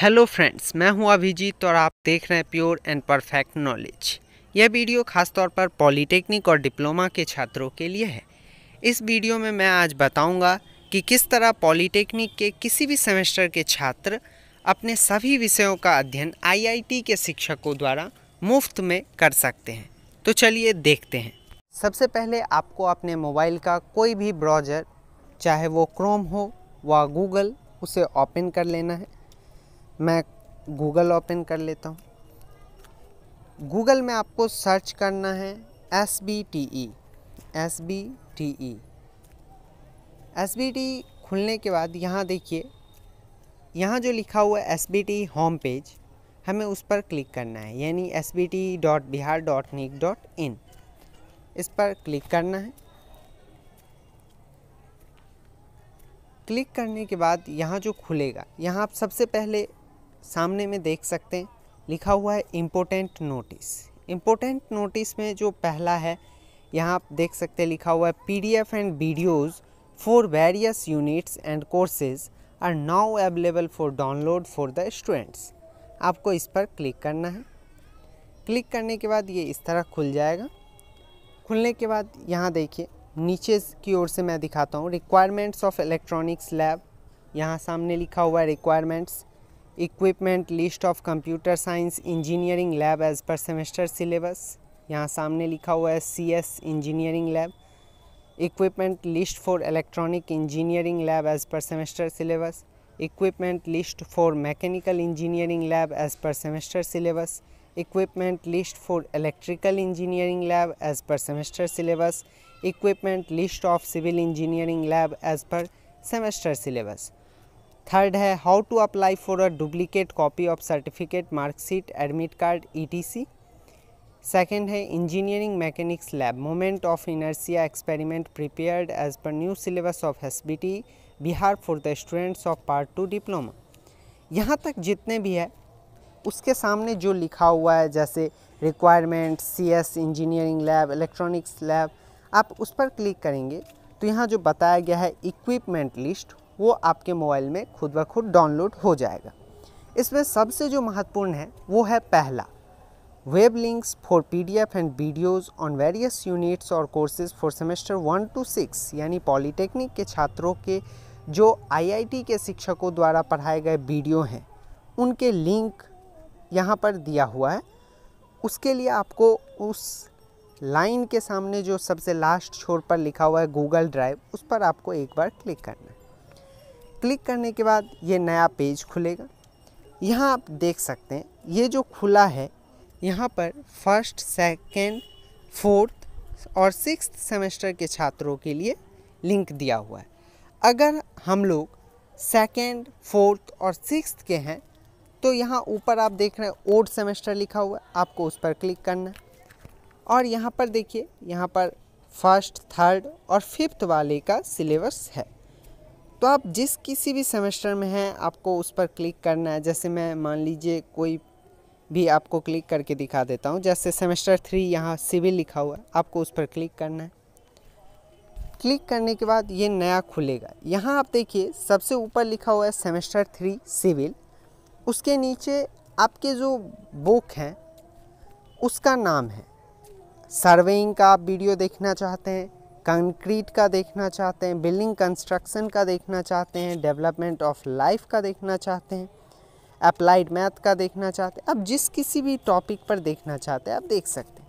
hello friends मैं हूं अभिजीत और आप देख रहे हैं प्योर एंड परफेक्ट नॉलेज यह वीडियो खासतौर पर पॉलिटेक्निक और डिप्लोमा के छात्रों के लिए है इस वीडियो में मैं आज बताऊंगा कि किस तरह पॉलिटेक्निक के किसी भी सेमेस्टर के छात्र अपने सभी विषयों का अध्ययन आईआईटी के शिक्षकों द्वारा मुफ्त में कर सकते हैं तो चलिए देखते हैं सबसे पहले आपको अपने मोबाइल का कोई भी ब्राउज़र चाहे वो क्रोम हो व गूगल उसे ओपन कर लेना है मैं गूगल ओपन कर लेता हूँ गूगल में आपको सर्च करना है S B T E S B T E S B T खुलने के बाद यहाँ देखिए यहाँ जो लिखा हुआ है S B T home page हमें उस पर क्लिक करना है यानी S B T dot Bihar dot nic dot in इस पर क्लिक करना है क्लिक करने के बाद यहाँ जो खुलेगा यहाँ आप सबसे पहले सामने में देख सकते हैं लिखा हुआ है इम्पोर्टेंट नोटिस इम्पोर्टेंट नोटिस में जो पहला है यहाँ आप देख सकते हैं लिखा हुआ है PDF and videos for various units and courses are now available for download for the students आपको इस पर क्लिक करना है क्लिक करने के बाद ये इस तरह खुल जाएगा खुलने के बाद यहाँ देखिए नीचे की ओर से मैं दिखाता हूँ रिक्वायरमेंट्स ऑफ इलेक्ट्रॉनिक्स लैब यहाँ सामने लिखा हुआ है requirements equipment list of computer science engineering lab as per semester syllabus यहाँ सामने लिखा हुआ है C S engineering lab equipment list for electronic engineering lab as per semester syllabus equipment list for mechanical engineering lab as per semester syllabus equipment list for electrical engineering lab as per semester syllabus equipment list of civil engineering lab as per semester syllabus third है how to apply for a duplicate copy of certificate marksheet admit card ETC second है engineering mechanics lab moment of inertia experiment prepared as per new syllabus of S Bihar for the students of part two diploma यहाँ तक जितने भी है उसके सामने जो लिखा हुआ है जैसे requirement C S engineering lab electronics lab आप उस पर क्लिक करेंगे तो यहाँ जो बताया गया है इक्विपमेंट लिस्ट वो आपके मोबाइल में खुद ब खुद डाउनलोड हो जाएगा इसमें सबसे जो महत्वपूर्ण है वो है पहला web links for PDF and videos on various units और courses for semester one two six यानी पॉलिटेक्निक के छात्रों के जो आईआईटी के शिक्षकों द्वारा पढ़ाए गए वीडियो हैं उनके लिंक यहाँ पर दिया हुआ है उसके लिए आपको उस लाइन के सामने जो सबसे लास्ट छोर पर लिखा हुआ है गूगल ड्राइव उस पर आपको एक बार क्लिक करना है क्लिक करने के बाद ये नया पेज खुलेगा यहाँ आप देख सकते हैं ये जो खुला है यहाँ पर फर्स्ट सेकेंड फोर्थ और सिक्स सेमेस्टर के छात्रों के लिए लिंक दिया हुआ है अगर हम लोग सेकेंड फोर्थ और सिक्स के हैं तो यहाँ ऊपर आप देख रहे हैं ओड सेमेस्टर लिखा हुआ है आपको उस पर क्लिक करना और यहाँ पर देखिए यहाँ पर फर्स्ट थर्ड और फिफ्थ वाले का सिलेबस है तो आप जिस किसी भी सेमेस्टर में हैं आपको उस पर क्लिक करना है जैसे मैं मान लीजिए कोई भी आपको क्लिक करके दिखा देता हूँ जैसे सेमेस्टर थ्री यहाँ सिविल लिखा हुआ है आपको उस पर क्लिक करना है क्लिक करने के बाद ये नया खुलेगा यहाँ आप देखिए सबसे ऊपर लिखा हुआ है सेमेस्टर थ्री सिविल उसके नीचे आपके जो बुक हैं उसका नाम है सर्वेइंग का आप वीडियो देखना चाहते हैं कंक्रीट का देखना चाहते हैं बिल्डिंग कंस्ट्रक्शन का देखना चाहते हैं डेवलपमेंट ऑफ लाइफ का देखना चाहते हैं अप्लाइड मैथ का देखना चाहते हैं अब जिस किसी भी टॉपिक पर देखना चाहते हैं आप देख सकते हैं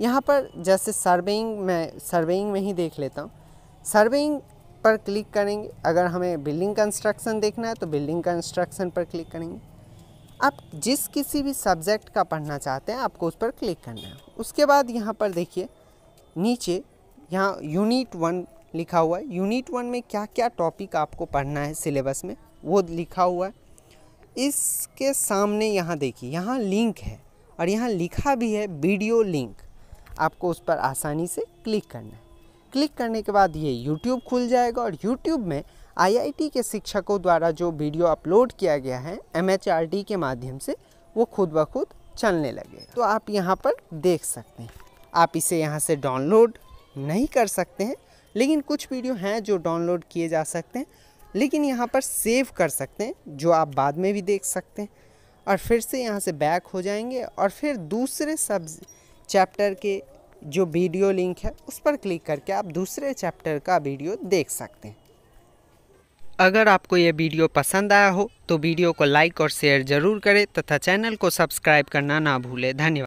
यहाँ पर जैसे सर्वेइंग में सर्वेइंग में ही देख लेता हूँ सर्वेइंग पर क्लिक करेंगे अगर हमें बिल्डिंग कंस्ट्रक्शन देखना है तो बिल्डिंग कंस्ट्रक्शन पर क्लिक करेंगे आप जिस किसी भी सब्जेक्ट का पढ़ना चाहते हैं आपको उस पर क्लिक करना है उसके बाद यहाँ पर देखिए नीचे यहाँ यूनिट वन लिखा हुआ है यूनिट वन में क्या क्या टॉपिक आपको पढ़ना है सिलेबस में वो लिखा हुआ है इसके सामने यहाँ देखिए यहाँ लिंक है और यहाँ लिखा भी है वीडियो लिंक आपको उस पर आसानी से क्लिक करना है क्लिक करने के बाद ये यूट्यूब खुल जाएगा और यूट्यूब में आईआईटी के शिक्षकों द्वारा जो वीडियो अपलोड किया गया है एमएचआरडी के माध्यम से वो खुद ब खुद चलने लगेगा तो आप यहाँ पर देख सकते हैं आप इसे यहाँ से डाउनलोड नहीं कर सकते हैं लेकिन कुछ वीडियो हैं जो डाउनलोड किए जा सकते हैं लेकिन यहाँ पर सेव कर सकते हैं जो आप बाद में भी देख सकते हैं और फिर से यहाँ से बैक हो जाएंगे और फिर दूसरे सब चैप्टर के जो वीडियो लिंक है उस पर क्लिक करके आप दूसरे चैप्टर का वीडियो देख सकते हैं अगर आपको यह वीडियो पसंद आया हो तो वीडियो को लाइक और शेयर ज़रूर करें तथा चैनल को सब्सक्राइब करना ना भूलें धन्यवाद